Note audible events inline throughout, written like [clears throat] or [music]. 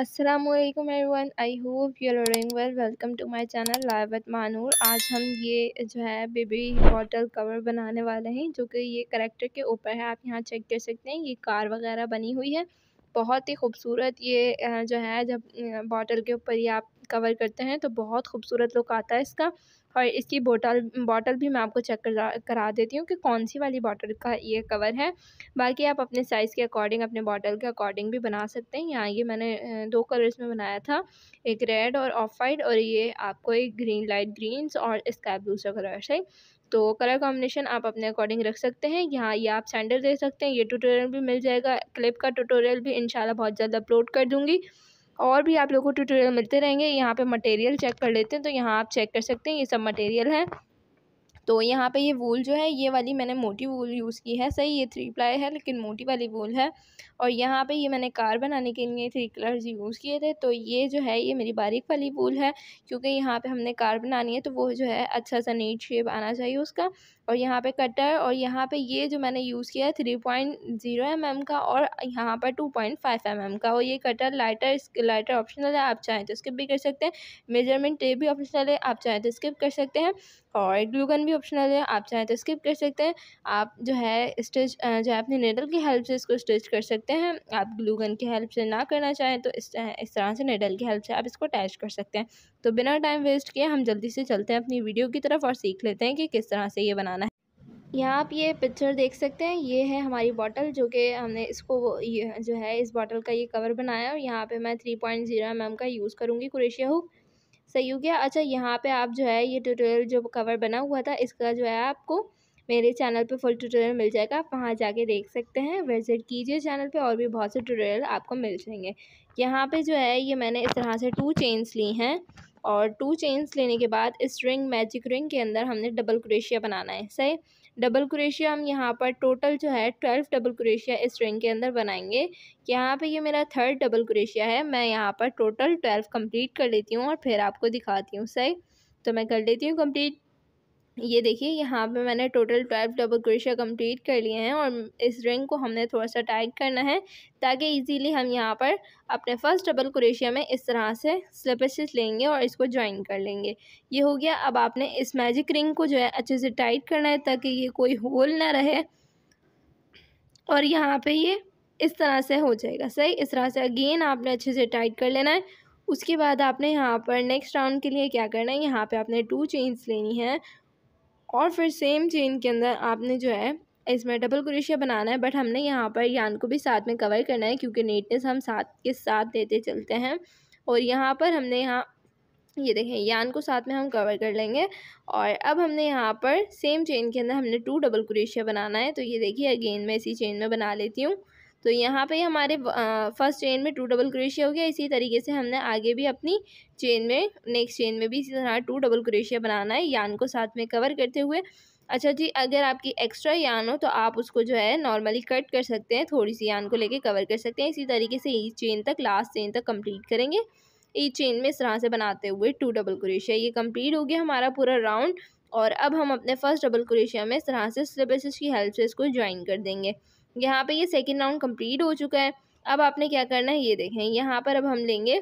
Aslam everyone I hope you are doing well welcome to my channel लाइवत मानूर आज हम ये जो है बेबी बॉटल कवर बनाने वाले हैं जो कि ये करेक्टर के ऊपर है आप यहाँ चेक कर सकते हैं ये कार वगैरह बनी हुई है बहुत ही खूबसूरत ये जो है जब बॉटल के ऊपर ये आप कवर करते हैं तो बहुत खूबसूरत लुक आता है इसका और इसकी बोटल बॉटल भी मैं आपको चेक करा करा देती हूँ कि कौन सी वाली बॉटल का ये कवर है बाकी आप अपने साइज़ के अकॉर्डिंग अपने बॉटल के अकॉर्डिंग भी बना सकते हैं यहाँ ये मैंने दो कलर्स में बनाया था एक रेड और ऑफ वाइट और ये आपको एक ग्रीन लाइट ग्रीन्स और स्काई ब्लू सा कलर है तो कलर कॉम्बिनेशन आप अपने अकॉर्डिंग रख सकते हैं यहाँ ये आप सैंडल दे सकते हैं ये ट्यूटोरियल भी मिल जाएगा क्लिप का ट्यूटोरियल भी इंशाल्लाह बहुत जल्द अपलोड कर दूँगी और भी आप लोगों को ट्यूटोरियल मिलते रहेंगे यहाँ पे मटेरियल चेक कर लेते हैं तो यहाँ आप चेक कर सकते हैं ये सब मटेरियल है तो यहाँ पे ये वूल जो है ये वाली मैंने मोटी वूल यूज़ की है सही ये थ्री प्लाई है लेकिन मोटी वाली वूल है और यहाँ पे ये मैंने कार बनाने के लिए थ्री कलर्स यूज़ किए थे तो ये जो है ये मेरी बारीक वाली वूल है क्योंकि यहाँ पे हमने कार बनानी है तो वो जो है अच्छा सा नीट शेप आना चाहिए उसका और यहाँ पे कटर और यहाँ पे ये जो मैंने यूज़ किया है three point zero M M का और यहाँ पर two point five M M का और ये कटर लाइटर लाइटर ऑप्शनल है आप चाहें तो स्किप भी कर सकते हैं मेजरमेंट टेप भी ऑप्शनल है आप चाहें तो स्किप कर सकते हैं और ग्लूगन भी ऑप्शनल है आप चाहें तो स्किप कर सकते हैं आप जो है स्टिच जो है अपने नेडल की हेल्प से इसको स्टिच कर सकते हैं सकते हैं आप ग्लू गन की हेल्प से ना करना चाहें तो इस तरह से नेडल की हेल्प से आप इसको अटैच कर सकते हैं तो बिना टाइम वेस्ट किए हम जल्दी से चलते हैं अपनी वीडियो की तरफ और सीख लेते हैं कि किस तरह से ये बनाना है यहाँ आप ये पिक्चर देख सकते हैं ये है हमारी बॉटल जो कि हमने इसको जो है इस बॉटल का ये कवर बनाया और यहाँ पर मैं थ्री पॉइंट ज़ीरो एम का यूज़ करूँगी क्रेशिया हुक सही हो गया अच्छा यहाँ पे आप जो है ये ट्यूटोरियल जो कवर बना हुआ था इसका जो है आपको मेरे चैनल पे फुल ट्यूटोरियल मिल जाएगा आप वहाँ जाके देख सकते हैं विजिट कीजिए चैनल पे और भी बहुत से ट्यूटोरियल आपको मिल जाएंगे यहाँ पे जो है ये मैंने इस तरह से टू चेन्स ली हैं और टू चेन्स लेने के बाद इस रिंग मैजिक रिंग के अंदर हमने डबल क्रेशिया बनाना है सही डबल क्रेशिया हम यहाँ पर टोटल जो है ट्वेल्व डबल क्रेशिया इस रिंग के अंदर बनाएंगे यहाँ पे ये मेरा थर्ड डबल क्रेशिया है मैं यहाँ पर टोटल ट्वेल्व कंप्लीट कर लेती हूँ और फिर आपको दिखाती हूँ सही तो मैं कर लेती हूँ कंप्लीट ये देखिए यहाँ पे मैंने टोटल ट्वेल्व डबल क्रोशिया कंप्लीट कर लिए हैं और इस रिंग को हमने थोड़ा सा टाइट करना है ताकि इजीली हम यहाँ पर अपने फर्स्ट डबल क्रोशिया में इस तरह से स्टिच लेंगे और इसको ज्वाइन कर लेंगे ये हो गया अब आपने इस मैजिक रिंग को जो है अच्छे से टाइट करना है ताकि ये कोई होल ना रहे और यहाँ पर ये इस तरह से हो जाएगा सही इस तरह से अगेन आपने अच्छे से टाइट कर लेना है उसके बाद आपने यहाँ पर नेक्स्ट राउंड के लिए क्या करना है यहाँ पे आपने टू चेन्स लेनी है और फिर सेम चेन के अंदर आपने जो है इसमें डबल क्रोशिया बनाना है बट हमने यहाँ पर यान को भी साथ में कवर करना है क्योंकि नीटनेस हम साथ के साथ देते चलते हैं और यहाँ पर हमने यहाँ ये देखें यान को साथ में हम कवर कर लेंगे और अब हमने यहाँ पर सेम चेन के अंदर हमने टू डबल क्रोशिया बनाना है तो ये देखिए अगेन मैं इसी चेन में बना लेती हूँ तो यहाँ पे हमारे फर्स्ट चेन में टू डबल क्रोशिया हो गया इसी तरीके से हमने आगे भी अपनी चेन में नेक्स्ट चेन में भी इसी तरह टू डबल क्रोशिया बनाना है यान को साथ में कवर करते हुए अच्छा जी अगर आपकी एक्स्ट्रा यान हो तो आप उसको जो है नॉर्मली कट कर सकते हैं थोड़ी सी यान को लेके कवर कर सकते हैं इसी तरीके से ईच चेन तक लास्ट चेन तक कंप्लीट करेंगे ईच चेन में इस तरह से बनाते हुए टू डबल क्रोशिया ये कंप्लीट हो गया हमारा पूरा राउंड और अब हम अपने फर्स्ट डबल क्रोशिया में इस तरह से स्लिपेसिस की हेल्प से इसको ज्वाइन कर देंगे यहाँ पे ये सेकेंड राउंड कंप्लीट हो चुका है अब आपने क्या करना है ये देखें यहाँ पर अब हम लेंगे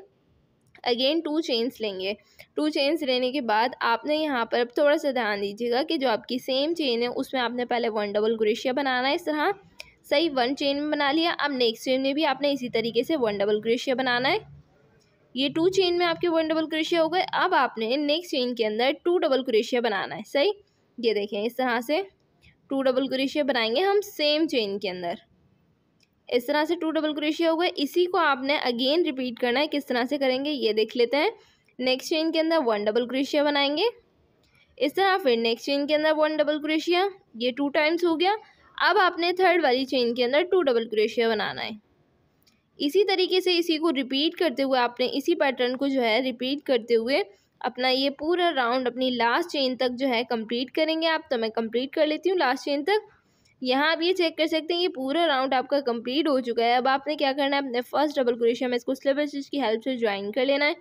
अगेन टू चेन्स लेंगे टू चेन्स लेने के बाद आपने यहाँ पर अब थोड़ा सा ध्यान दीजिएगा कि जो आपकी सेम चेन है उसमें आपने पहले वन डबल गुरेशिया बनाना है इस तरह सही वन चेन में बना लिया अब नेक्स्ट चेन में भी आपने इसी तरीके से वन डबल क्रेशिया बनाना है ये टू चेन में आपके वन डबल क्रेशिया हो गए अब आपने नेक्स्ट चेन के अंदर टू डबल क्रेशिया बनाना है सही ये देखें इस तरह से टू डबल क्रेशिया बनाएंगे हम सेम चेन के अंदर इस तरह से टू डबल क्रेशिया हो गए इसी को आपने अगेन रिपीट करना है किस तरह से करेंगे ये देख लेते हैं नेक्स्ट चेन के अंदर वन डबल क्रेशिया बनाएंगे इस तरह फिर नेक्स्ट चेन के अंदर वन डबल क्रेशिया ये टू टाइम्स हो गया अब आपने थर्ड वाली चेन के अंदर टू डबल क्रेशिया बनाना है इसी तरीके से इसी को रिपीट करते हुए आपने इसी पैटर्न को जो है रिपीट करते हुए अपना ये पूरा राउंड अपनी लास्ट चेन तक जो है कंप्लीट करेंगे आप तो मैं कंप्लीट कर लेती हूँ लास्ट चेन तक यहाँ आप ये चेक कर सकते हैं ये पूरा राउंड आपका कंप्लीट हो चुका है अब आपने क्या करना है अपने फर्स्ट डबल क्रोशिया में इसको स्लिपर स्टिच की हेल्प से ज्वाइन कर लेना है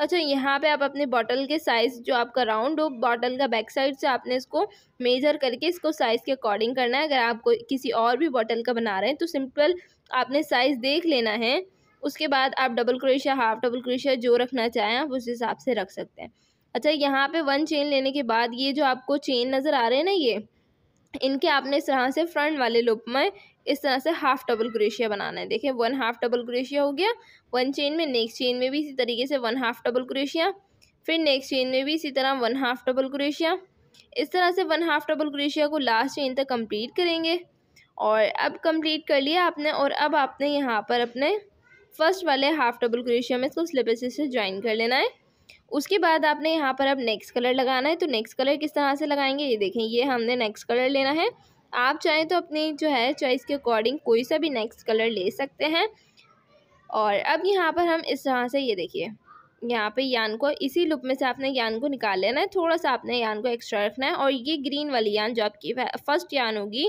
अच्छा यहाँ पे आप अपने बॉटल के साइज़ जो आपका राउंड हो बॉटल का बैक साइड से आपने इसको मेजर करके इसको साइज़ के अकॉर्डिंग करना है अगर आपको किसी और भी बॉटल का बना रहे हैं तो सिंपल आपने साइज़ देख लेना है उसके बाद आप डबल क्रोशिया हाफ डबल क्रोशिया जो रखना चाहें आप उस हिसाब से रख सकते हैं अच्छा यहाँ पे वन चेन लेने के बाद ये जो आपको चेन नज़र आ रहे हैं ना ये इनके आपने इस तरह से फ्रंट वाले लुप में इस तरह से हाफ डबल क्रोशिया बनाना है देखिए वन हाफ डबल क्रोशिया हो गया वन चेन में नेक्स्ट चेन में भी इसी तरीके से वन हाफ डबल क्रोशिया फिर नेक्स्ट चेन में भी इसी तरह वन हाफ डबल क्रोशिया इस तरह से वन हाफ डबल क्रोशिया को लास्ट चेन तक कम्प्लीट करेंगे और अब कम्प्लीट कर लिया आपने और अब आपने यहाँ पर अपने फर्स्ट वाले हाफ डबल क्रोशिया में इसको स्टिच से ज्वाइन कर लेना है उसके बाद आपने यहाँ पर अब नेक्स्ट कलर लगाना है तो नेक्स्ट कलर किस तरह से लगाएंगे ये देखें ये हमने नेक्स्ट कलर लेना है आप चाहें तो अपनी जो है चॉइस के अकॉर्डिंग कोई सा भी नेक्स्ट कलर ले सकते हैं और अब यहाँ पर हम इस तरह से ये देखिए यहाँ पे यान को इसी लुप में से आपने यान को निकाल लेना है थोड़ा सा आपने यान को एक्स्ट्रा रखना है और ये ग्रीन वाली यान जो आपकी फर्स्ट यान होगी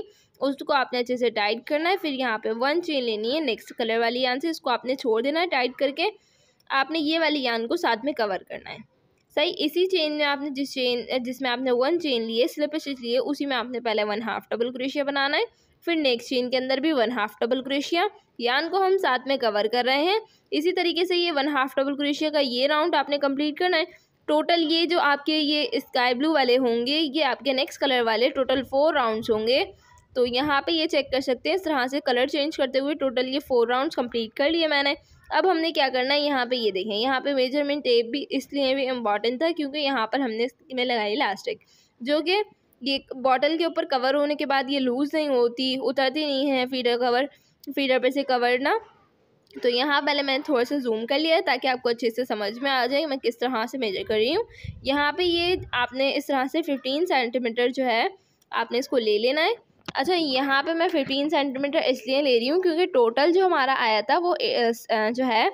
उसको आपने अच्छे से टाइट करना है फिर यहाँ पे वन चेन लेनी है नेक्स्ट कलर वाली यान से इसको आपने छोड़ देना है टाइट करके आपने ये वाली यान को साथ में कवर करना है सही इसी चेन में आपने जिस चेन जिसमें आपने वन चेन लिए स्लिप स्टिच लिए उसी में आपने पहले वन हाफ डबल क्रोशिया बनाना है फिर नेक्स्ट चेन के अंदर भी वन हाफ डबल क्रोशिया यान को हम साथ में कवर कर रहे हैं इसी तरीके से ये वन हाफ डबल क्रोशिया का ये राउंड आपने कंप्लीट करना है टोटल ये जो आपके ये स्काई ब्लू वाले होंगे ये आपके नेक्स्ट कलर वाले टोटल फोर राउंड्स होंगे तो यहाँ पे ये चेक कर सकते हैं इस तरह से कलर चेंज करते हुए टोटल ये फोर राउंड्स कंप्लीट कर लिए मैंने अब हमने क्या करना है यहाँ पे ये देखें यहाँ पे मेजरमेंट टेप भी इसलिए भी इम्पॉर्टेंट था क्योंकि यहाँ पर हमने में लगाई इलास्टिक जो कि ये बॉटल के ऊपर कवर होने के बाद ये लूज़ नहीं होती उतरती नहीं है फीडर कवर फीडर पर से कवर ना तो यहाँ पहले मैंने थोड़ा सा जूम कर लिया ताकि आपको अच्छे से समझ में आ जाए मैं किस तरह से मेजर कर रही हूँ यहाँ पे ये आपने इस तरह से फिफ्टीन सेंटीमीटर जो है आपने इसको ले लेना है अच्छा यहाँ पे मैं फिफ्टीन सेंटीमीटर इसलिए ले रही हूँ क्योंकि टोटल जो हमारा आया था वो जो है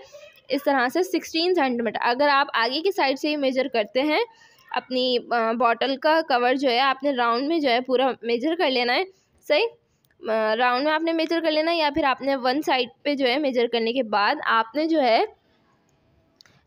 इस तरह से सिक्सटीन सेंटीमीटर अगर आप आगे की साइड से ही मेजर करते हैं अपनी बॉटल का कवर जो है आपने राउंड में जो है पूरा मेजर कर लेना है सही राउंड में आपने मेजर कर लेना है या फिर आपने वन साइड पे जो है मेजर करने के बाद आपने जो है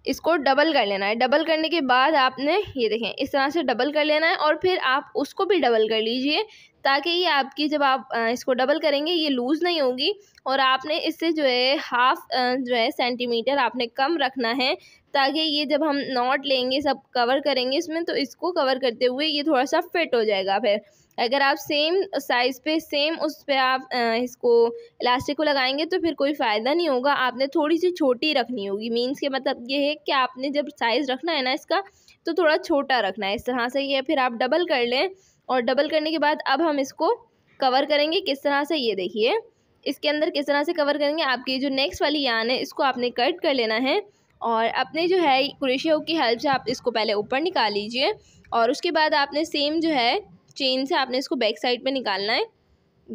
इसको डबल कर लेना है डबल करने के बाद आपने ये देखें इस तरह से डबल कर लेना है और फिर आप उसको भी डबल कर लीजिए ताकि ये आपकी जब आप इसको डबल करेंगे ये लूज़ नहीं होगी और आपने इससे जो है हाफ जो है सेंटीमीटर आपने कम रखना है ताकि ये जब हम नॉट लेंगे सब कवर करेंगे इसमें तो इसको कवर करते हुए ये थोड़ा सा फिट हो जाएगा फिर अगर आप सेम साइज़ पे सेम उस पर आप इसको इलास्टिक को लगाएंगे तो फिर कोई फ़ायदा नहीं होगा आपने थोड़ी सी छोटी रखनी होगी मीन्स के मतलब ये है कि आपने जब साइज़ रखना है ना इसका तो थोड़ा छोटा रखना है इस तरह से ये फिर आप डबल कर लें और डबल करने के बाद अब हम इसको कवर करेंगे किस तरह से ये देखिए इसके अंदर किस तरह से कवर करेंगे आपकी जो नेक्स्ट वाली यान है इसको आपने कट कर लेना है और अपने जो है क्रेशिया की हेल्प से आप इसको पहले ऊपर निकाल लीजिए और उसके बाद आपने सेम जो है चेन से आपने इसको बैक साइड पे निकालना है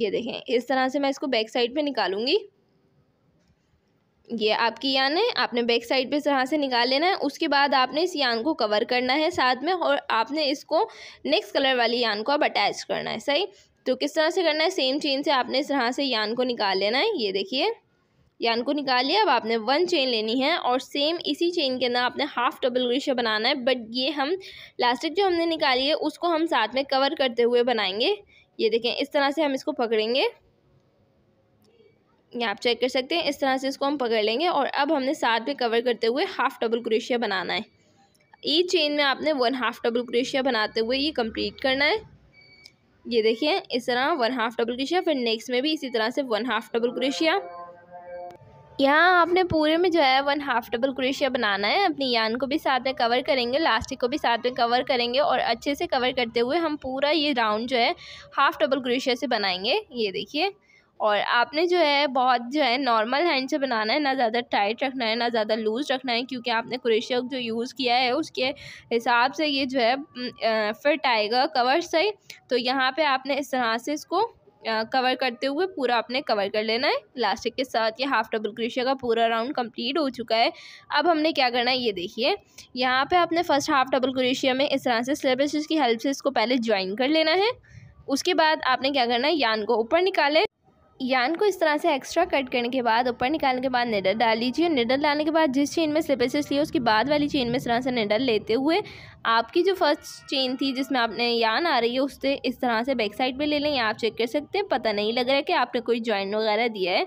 ये देखें इस तरह से मैं इसको बैक साइड पे निकालूंगी ये आपकी यान है आपने बैक साइड पे इस तरह से निकाल लेना है उसके बाद आपने इस यान को कवर करना है साथ में और आपने इसको नेक्स्ट कलर वाली यान को अब अटैच करना है सही तो किस तरह से करना है सेम चेन से आपने इस तरह से यान को निकाल लेना है ये देखिए यान को निकाल लिया अब आपने वन चेन लेनी है और सेम इसी चेन के अंदर आपने हाफ डबल क्रोशिया बनाना है बट ये हम लास्टिक जो हमने निकाली है उसको हम साथ में कवर करते हुए बनाएंगे ये देखें इस तरह से हम इसको पकड़ेंगे ये आप चेक कर सकते हैं इस तरह से इसको हम पकड़ लेंगे और अब हमने साथ में कवर करते हुए हाफ़ डबल क्रेशिया बनाना है ई चेन में आपने वन हाफ़ डबल क्रेशिया बनाते हुए ये कंप्लीट करना है ये देखिए इस तरह वन हाफ़ डबल क्रेशिया फिर नेक्स्ट में भी इसी तरह से वन हाफ़ डबल क्रेशिया यहाँ आपने पूरे में जो है वन हाफ़ डबल क्रेशिया बनाना है अपनी यान को भी साथ में कवर करेंगे लास्टिक को भी साथ में कवर करेंगे और अच्छे से कवर करते हुए हम पूरा ये राउंड जो है हाफ़ डबल क्रेशिया से बनाएंगे ये देखिए और आपने जो है बहुत जो है नॉर्मल हैंड से बनाना है ना ज़्यादा टाइट रखना है ना ज़्यादा लूज़ रखना है क्योंकि आपने क्रेशिया जो यूज़ किया है उसके हिसाब से ये जो है फिट आएगा कवर सही तो यहाँ पे आपने इस तरह से इसको कवर करते हुए पूरा आपने कवर कर लेना है इलास्टिक के साथ ये हाफ डबल क्रेशिया का पूरा राउंड कम्प्लीट हो चुका है अब हमने क्या करना है ये देखिए यहाँ पर आपने फर्स्ट हाफ डबल क्रेशिया में इस तरह से सिलेबस की हेल्प से इसको पहले ज्वाइन कर लेना है उसके बाद आपने क्या करना है यान को ऊपर निकाले यान को इस तरह से एक्स्ट्रा कट करने के बाद ऊपर निकालने के बाद निडल डाल लीजिए निडल डालने के बाद जिस चेन में स्लिपेसिस लिए उसकी बाद वाली चेन में इस तरह से निडल लेते हुए आपकी जो फर्स्ट चेन थी जिसमें आपने यान आ रही है उससे इस तरह से बैक साइड पर ले लें आप चेक कर सकते हैं पता नहीं लग रहा है कि आपने कोई जॉइंट वगैरह दिया है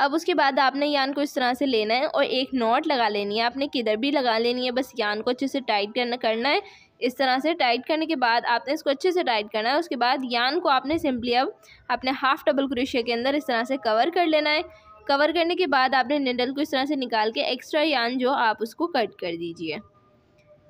अब उसके बाद आपने यान को इस तरह से लेना है और एक नॉट लगा लेनी है आपने किधर भी लगा लेनी है बस यान को अच्छे से टाइट करना करना है इस तरह से टाइट करने के बाद आपने इसको अच्छे से टाइट करना है उसके बाद यान को आपने सिंपली अब अपने हाफ डबल क्रोशिया के अंदर इस तरह से कवर कर लेना है कवर करने के बाद आपने निडल को इस तरह से निकाल के एक्स्ट्रा यान जो आप उसको कट कर दीजिए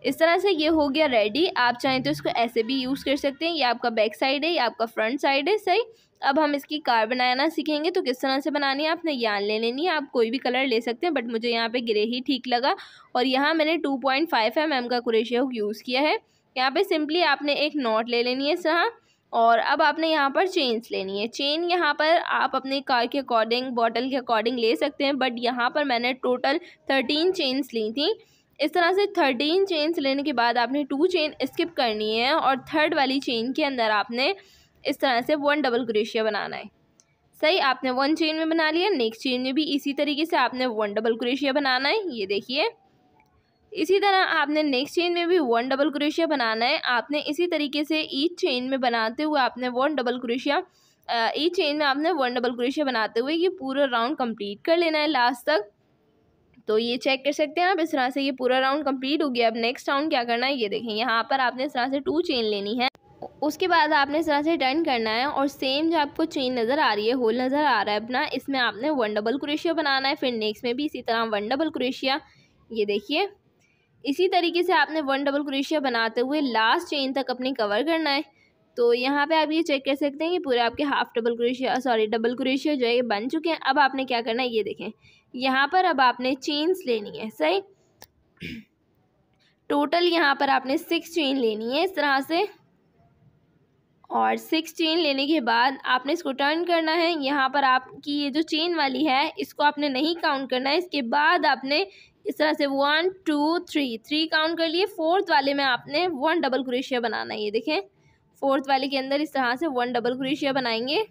इस तरह से ये हो गया रेडी आप चाहें तो इसको ऐसे भी यूज़ कर सकते हैं ये आपका बैक साइड है या आपका फ्रंट साइड है सही अब हम इसकी कार बनाना सीखेंगे तो किस तरह से बनानी है आपने यान ले लेनी है आप कोई भी कलर ले सकते हैं बट मुझे यहाँ पे ग्रे ही ठीक लगा और यहाँ मैंने two point five M M का कुरेशिया यूज़ किया है यहाँ पे सिंपली आपने एक नॉट ले लेनी है इस और अब आपने यहाँ पर चेन्स लेनी है चेन यहाँ पर आप अपने कार के अकॉर्डिंग बॉटल के अकॉर्डिंग ले सकते हैं बट यहाँ पर मैंने टोटल थर्टीन चेन्स ली थी इस तरह से थर्टीन चेन्स लेने के बाद आपने टू चेन स्किप करनी है और थर्ड वाली चेन के अंदर आपने इस तरह से वन डबल क्रोशिया बनाना है सही आपने वन चेन में बना लिया नेक्स्ट चेन में भी इसी तरीके से आपने वन डबल क्रोशिया बनाना है ये देखिए इसी तरह आपने नेक्स्ट चेन में भी वन डबल क्रोशिया बनाना है आपने इसी तरीके से ईच चेन में बनाते हुए आपने वन डबल क्रोशिया ईच चेन में आपने वन डबल क्रोशिया बनाते हुए ये पूरा राउंड कंप्लीट कर लेना है लास्ट तक तो ये चेक कर सकते हैं आप इस तरह से ये पूरा राउंड कंप्लीट हो गया अब नेक्स्ट राउंड क्या करना है ये देखें यहाँ पर आपने इस तरह से टू चेन लेनी है उसके बाद आपने इस तरह से टर्न करना है और सेम जो आपको चेन नज़र आ रही है होल नज़र आ रहा है अपना इसमें आपने वन डबल क्रेशिया बनाना है फिर नेक्स्ट में भी इसी तरह वन डबल क्रेशिया ये देखिए इसी तरीके से आपने वन डबल क्रेशिया बनाते हुए लास्ट चेन तक अपनी कवर करना है तो यहाँ पे आप ये चेक कर सकते हैं कि पूरे आपके हाफ डबल क्रेशिया सॉरी डबल क्रेशिया जो है ये बन चुके हैं अब आपने क्या करना है ये देखें यहाँ पर अब आपने चेन्स लेनी है सही टोटल [clears throat] यहाँ पर आपने सिक्स चेन लेनी है इस तरह से और सिक्स चेन लेने के बाद आपने इसको टर्न करना है यहाँ पर आपकी ये जो चेन वाली है इसको आपने नहीं काउंट करना है इसके बाद आपने इस तरह से one two three three count कर लिए फोर्थ वाले में आपने वन डबल क्रोशिया बनाना है ये देखें फोर्थ वाले के अंदर इस तरह से वन डबल क्रोशिया बनाएंगे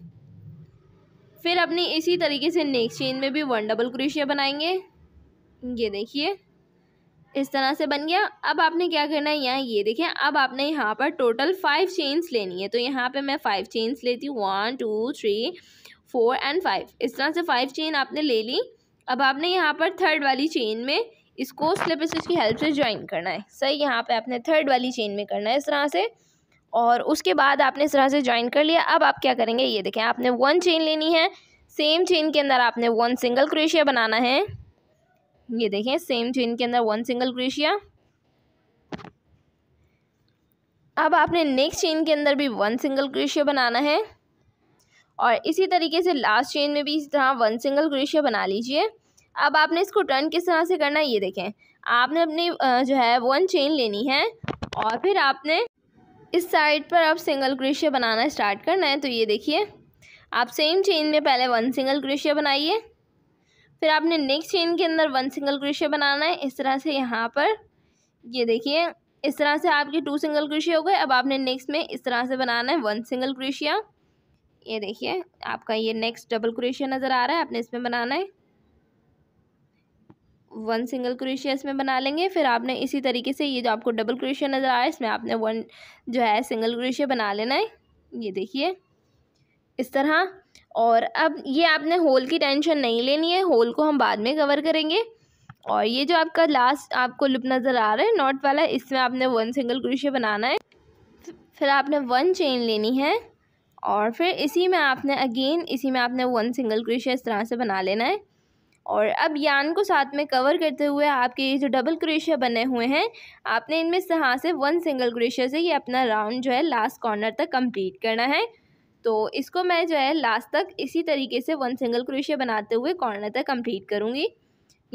फिर अपनी इसी तरीके से नेक्स्ट चेन में भी वन डबल क्रोशिया बनाएंगे ये देखिए इस तरह से बन गया अब आपने क्या करना है यहाँ ये देखें अब आपने यहाँ पर टोटल फाइव चेन्स लेनी है तो यहाँ पे मैं फाइव चेन्स लेती हूँ one two three four and five इस तरह से फाइव चेन आपने ले ली अब आपने यहाँ पर थर्ड वाली चेन में इसको स्लिप स्टिच की हेल्प से ज्वाइन करना है सही यहाँ पे आपने थर्ड वाली चेन में करना है इस तरह से और उसके बाद आपने इस तरह से ज्वाइन कर लिया अब आप क्या करेंगे ये देखें आपने वन चेन लेनी है सेम चेन के अंदर आपने वन सिंगल क्रोशिया बनाना है ये देखें सेम चेन के अंदर वन सिंगल क्रेशिया अब आपने नेक्स्ट चेन के अंदर भी वन सिंगल क्रेशिया बनाना है और इसी तरीके से लास्ट चेन में भी इस तरह वन सिंगल क्रेशिया बना लीजिए अब आपने इसको टर्न किस तरह से करना है ये देखें आपने अपनी जो है वन चेन लेनी है और फिर आपने इस साइड पर आप सिंगल क्रेशिया बनाना स्टार्ट करना है तो ये देखिए आप सेम चेन में पहले वन सिंगल क्रेशिया बनाइए फिर आपने नेक्स्ट चेन के अंदर वन सिंगल क्रोशिया बनाना है इस तरह से यहाँ पर ये देखिए इस तरह से आपके टू सिंगल क्रोशिया हो गए अब आपने नेक्स्ट में इस तरह से बनाना है वन सिंगल क्रोशिया ये देखिए आपका ये नेक्स्ट डबल क्रोशिया नज़र आ रहा है आपने इसमें बनाना है वन सिंगल क्रोशिया इसमें बना लेंगे फिर आपने इसी तरीके से ये जो आपको डबल क्रोशिया नज़र आ रहा है इसमें आपने वन जो है सिंगल क्रोशिया बना लेना है ये देखिए इस तरह और अब ये आपने होल की टेंशन नहीं लेनी है होल को हम बाद में कवर करेंगे और ये जो आपका लास्ट आपको लुप नज़र आ रहा है नॉट वाला इसमें आपने वन सिंगल क्रोशिया बनाना है फिर आपने वन चेन लेनी है और फिर इसी में आपने अगेन इसी में आपने वन सिंगल क्रोशिया इस तरह से बना लेना है और अब यान को साथ में कवर करते हुए आपके ये जो डबल क्रोशिया बने हुए हैं आपने इनमें से हाँ से वन सिंगल क्रोशिया से ये अपना राउंड जो है लास्ट कॉर्नर तक कंप्लीट करना है तो इसको मैं जो है लास्ट तक इसी तरीके से वन सिंगल क्रोशिया बनाते हुए कॉर्नर तक कंप्लीट करूँगी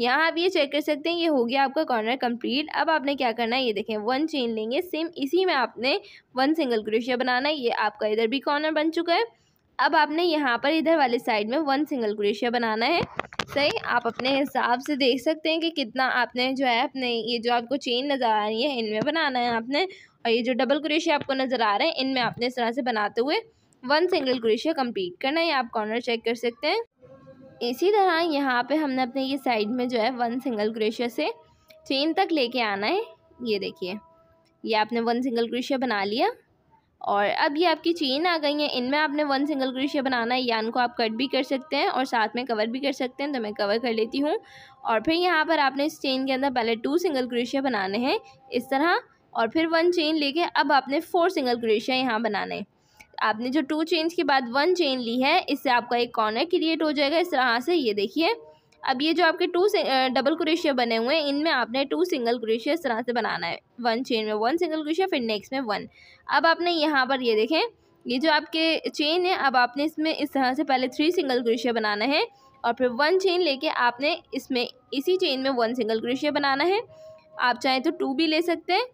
यहाँ आप ये चेक कर सकते हैं ये हो गया आपका कॉर्नर कंप्लीट अब आपने क्या करना है ये देखें वन चेन लेंगे सेम इसी में आपने वन सिंगल क्रोशिया बनाना है ये आपका इधर भी कॉर्नर बन चुका है अब आपने यहाँ पर इधर वाले साइड में वन सिंगल क्रोशिया बनाना है सही आप अपने हिसाब से देख सकते हैं कि कितना आपने जो है अपने ये जो आपको चेन नज़र आ रही है इनमें बनाना है आपने और ये जो डबल क्रोशिया आपको नज़र आ रहे हैं इनमें आपने इस तरह से बनाते हुए वन सिंगल क्रोशिया कंप्लीट करना है आप कॉर्नर चेक कर सकते हैं इसी तरह यहाँ पे हमने अपने ये साइड में जो है वन सिंगल क्रोशिया से चेन तक लेके आना है ये देखिए ये आपने वन सिंगल क्रोशिया बना लिया और अब ये आपकी चेन आ गई है इनमें आपने वन सिंगल क्रोशिया बनाना है यान को आप कट भी कर सकते हैं और साथ में कवर भी कर सकते हैं तो मैं कवर कर लेती हूँ और फिर यहाँ पर आपने इस चेन के अंदर पहले टू सिंगल क्रोशिया बनाने हैं इस तरह और फिर वन चेन लेके अब आपने फोर सिंगल क्रोशिया यहाँ बनाने हैं आपने जो टू चेन्स के बाद वन चेन ली है इससे आपका एक कॉर्नर क्रिएट हो जाएगा इस तरह से ये देखिए अब ये जो आपके टू डबल क्रोशिया बने हुए हैं इनमें आपने टू सिंगल क्रोशिया इस तरह से बनाना है वन चेन में वन सिंगल क्रोशिया फिर नेक्स्ट में वन अब आपने यहाँ पर ये देखें ये जो आपके चेन है अब आपने इसमें इस तरह से पहले थ्री सिंगल क्रोशिया बनाना है और फिर वन चेन लेके आपने इसमें इसी चेन में वन सिंगल क्रोशिया बनाना है आप चाहें तो टू भी ले सकते हैं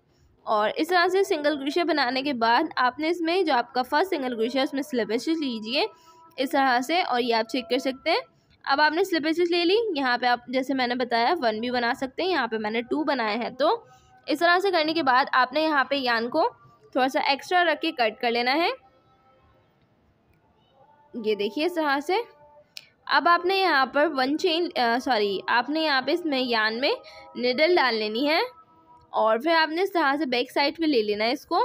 और इस तरह से सिंगल क्रोशिया बनाने के बाद आपने इसमें जो आपका फर्स्ट सिंगल क्रोशिया उसमें स्लिपेसेस लीजिए इस तरह से और ये आप चेक कर सकते हैं अब आपने स्लिपेसेस ले ली यहाँ पे आप जैसे मैंने बताया वन भी बना सकते हैं यहाँ पे मैंने टू बनाए हैं तो इस तरह से करने के बाद आपने यहाँ पे यान को थोड़ा सा एक्स्ट्रा रख के कट कर लेना है ये देखिए इस तरह से अब आपने यहाँ पर वन चेन सॉरी आपने यहाँ पे इसमें यान में निडल डाल लेनी है और फिर आपने इस तरह से बैक साइड पे ले लेना है इसको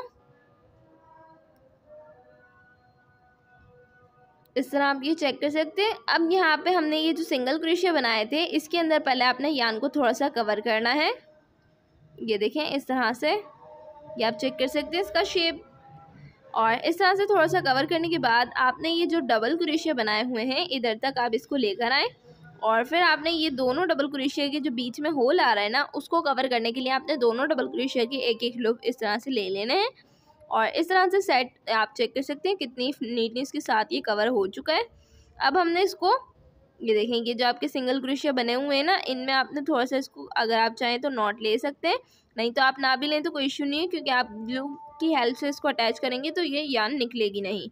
इस तरह आप ये चेक कर सकते हैं अब यहाँ पे हमने ये जो सिंगल क्रोशिया बनाए थे इसके अंदर पहले आपने यान को थोड़ा सा कवर करना है ये देखें इस तरह से ये आप चेक कर सकते हैं इसका शेप और इस तरह से थोड़ा सा कवर करने के बाद आपने ये जो डबल क्रोशिया बनाए हुए हैं इधर तक आप इसको लेकर आएँ और फिर आपने ये दोनों डबल क्रोशिया के जो बीच में होल आ रहा है ना उसको कवर करने के लिए आपने दोनों डबल क्रोशिया के एक एक लूप इस तरह से ले लेने हैं और इस तरह से सेट आप चेक कर सकते हैं कितनी नीटनेस के साथ ये कवर हो चुका है अब हमने इसको ये देखें ये जो आपके सिंगल क्रोशिया बने हुए हैं ना इनमें आपने थोड़ा सा इसको अगर आप चाहें तो नॉट ले सकते हैं नहीं तो आप ना भी लें तो कोई इश्यू नहीं है क्योंकि आप ग्लू की हेल्प से इसको अटैच करेंगे तो ये यान निकलेगी नहीं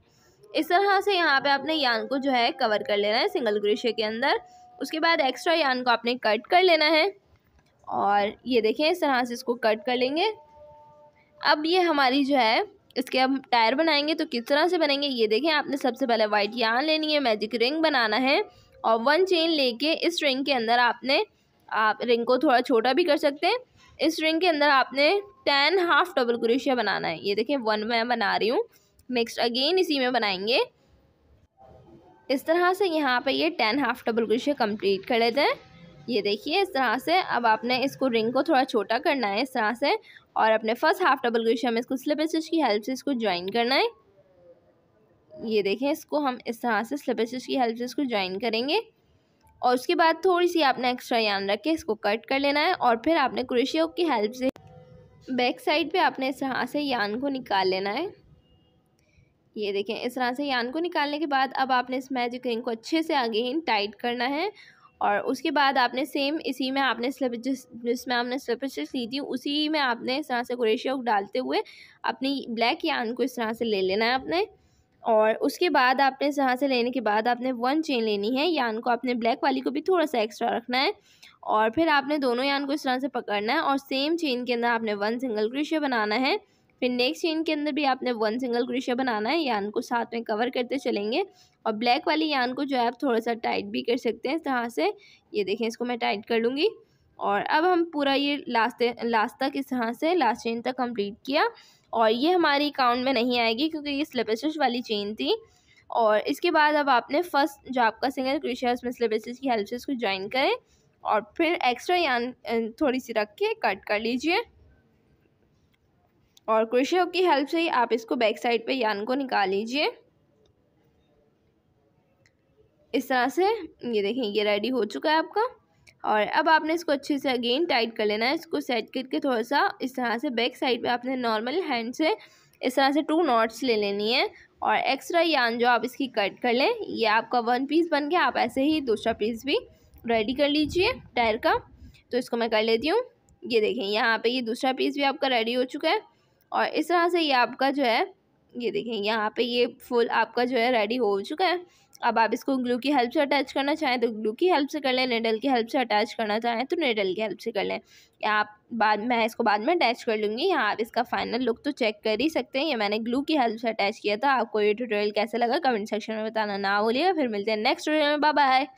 इस तरह से यहाँ पे आपने यान को जो है कवर कर लेना है सिंगल क्रोशिया के अंदर उसके बाद एक्स्ट्रा यान को आपने कट कर लेना है और ये देखें इस तरह से इसको कट कर लेंगे अब ये हमारी जो है इसके अब टायर बनाएंगे तो किस तरह से बनेंगे ये देखें आपने सबसे पहले वाइट यान लेनी है मैजिक रिंग बनाना है और वन चेन लेके इस रिंग के अंदर आपने आप रिंग को थोड़ा छोटा भी कर सकते हैं इस रिंग के अंदर आपने टेन हाफ डबल क्रोशिया बनाना है ये देखें वन में बना रही हूँ नेक्स्ट अगेन इसी में बनाएंगे इस तरह से यहाँ पे ये टेन हाफ डबल क्रोशिया कंप्लीट कर लेते हैं ये देखिए इस तरह से अब आपने इसको रिंग को थोड़ा छोटा करना है इस तरह से और अपने फर्स्ट हाफ डबल क्रोशिया में इसको स्लिप स्टिच की हेल्प से इसको ज्वाइन करना है ये देखें इसको हम इस तरह से स्लिप स्टिच की हेल्प से इसको ज्वाइन करेंगे और उसके बाद थोड़ी सी आपने एक्स्ट्रा यान रख के इसको कट कर लेना है और फिर आपने क्रोशिया की हेल्प से बैक साइड पर आपने इस तरह से यान को निकाल लेना है ये देखें इस तरह से यान को निकालने के बाद अब आपने इस मैजिक रिंग को अच्छे से आगे ही टाइट करना है और उसके बाद आपने सेम इसी में आपने स्लिप जिस जिसमें आपने स्टिच ली थी उसी में आपने इस तरह से क्रेशिया को डालते हुए अपनी ब्लैक यान को इस तरह से ले लेना है आपने और उसके बाद आपने इस तरह से लेने के बाद आपने वन चेन लेनी है यान को आपने ब्लैक वाली को भी थोड़ा सा एक्स्ट्रा रखना है और फिर आपने दोनों यान को इस तरह से पकड़ना है और सेम चेन के अंदर आपने वन सिंगल क्रेशिया बनाना है फिर नेक्स्ट चेन के अंदर भी आपने वन सिंगल क्रोशिया बनाना है यान को साथ में कवर करते चलेंगे और ब्लैक वाली यान को जो है आप थोड़ा सा टाइट भी कर सकते हैं इस तरह से ये देखें इसको मैं टाइट कर लूँगी और अब हम पूरा ये लास्ट लास्ट तक इस तरह से लास्ट चेन तक कंप्लीट किया और ये हमारी काउंट में नहीं आएगी क्योंकि ये स्लिपेसिस वाली चेन थी और इसके बाद अब आपने फर्स्ट जो आपका सिंगल क्रोशिया उसमें स्लिपेसिस की हेल्प से इसको ज्वाइन करें और फिर एक्स्ट्रा यान थोड़ी सी रख के कट कर लीजिए और क्रोशिया हुक की हेल्प से ही आप इसको बैक साइड पे यान को निकाल लीजिए इस तरह से ये देखें ये रेडी हो चुका है आपका और अब आपने इसको अच्छे से अगेन टाइट कर लेना है इसको सेट करके थोड़ा सा इस तरह से बैक साइड पे आपने नॉर्मल हैंड से इस तरह से टू नॉट्स ले लेनी है और एक्स्ट्रा यान जो आप इसकी कट कर लें ये आपका वन पीस बन गया आप ऐसे ही दूसरा पीस भी रेडी कर लीजिए टायर का तो इसको मैं कर लेती हूँ ये देखें यहाँ पे ये दूसरा पीस भी आपका रेडी हो चुका है और इस तरह से ये आपका जो है ये देखें यहाँ पे ये फुल आपका जो है रेडी हो चुका है अब आप इसको ग्लू की हेल्प से अटैच करना चाहें तो ग्लू की हेल्प से कर लें नेडल की हेल्प से अटैच करना चाहें तो नेडल की हेल्प से कर लें या आप बाद मैं इसको बाद में अटैच कर लूँगी यहाँ आप इसका फाइनल लुक तो चेक कर ही सकते हैं ये मैंने ग्लू की हेल्प से अटैच किया था आपको ये ट्यूटोरियल कैसे लगा कमेंट सेक्शन में बताना ना बोलिएगा फिर मिलते हैं नेक्स्ट ट्यूटोरियल में बाय बाय